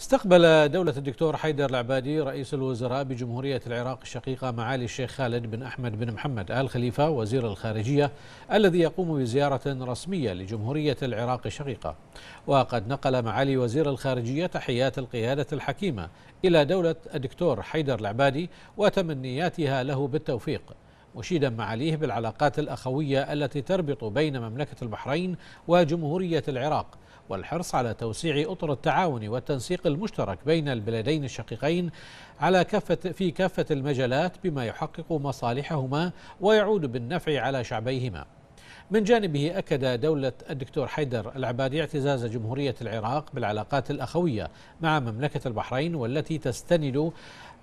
استقبل دولة الدكتور حيدر العبادي رئيس الوزراء بجمهورية العراق الشقيقة معالي الشيخ خالد بن أحمد بن محمد آل خليفة وزير الخارجية الذي يقوم بزيارة رسمية لجمهورية العراق الشقيقة وقد نقل معالي وزير الخارجية تحيات القيادة الحكيمة إلى دولة الدكتور حيدر العبادي وتمنياتها له بالتوفيق مشيدا معاليه بالعلاقات الأخوية التي تربط بين مملكة البحرين وجمهورية العراق والحرص على توسيع أطر التعاون والتنسيق المشترك بين البلدين الشقيقين على كافة في كافة المجالات بما يحقق مصالحهما ويعود بالنفع على شعبيهما من جانبه أكد دولة الدكتور حيدر العبادي اعتزاز جمهورية العراق بالعلاقات الأخوية مع مملكة البحرين والتي تستند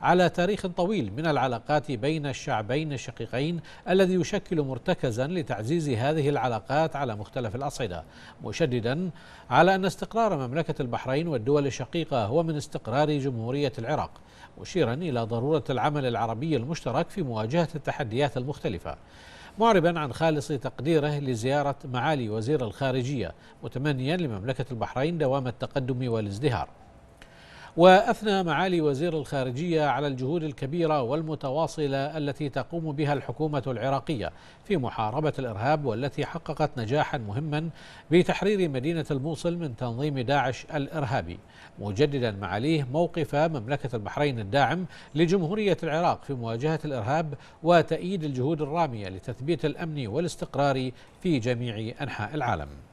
على تاريخ طويل من العلاقات بين الشعبين الشقيقين الذي يشكل مرتكزا لتعزيز هذه العلاقات على مختلف الأصعدة مشددا على أن استقرار مملكة البحرين والدول الشقيقة هو من استقرار جمهورية العراق مشيرا إلى ضرورة العمل العربي المشترك في مواجهة التحديات المختلفة معربا عن خالص تقديره لزيارة معالي وزير الخارجية متمنيا لمملكة البحرين دوام التقدم والازدهار واثنى معالي وزير الخارجيه على الجهود الكبيره والمتواصله التي تقوم بها الحكومه العراقيه في محاربه الارهاب والتي حققت نجاحا مهما بتحرير مدينه الموصل من تنظيم داعش الارهابي مجددا معاليه موقف مملكه البحرين الداعم لجمهوريه العراق في مواجهه الارهاب وتأييد الجهود الراميه لتثبيت الامن والاستقرار في جميع انحاء العالم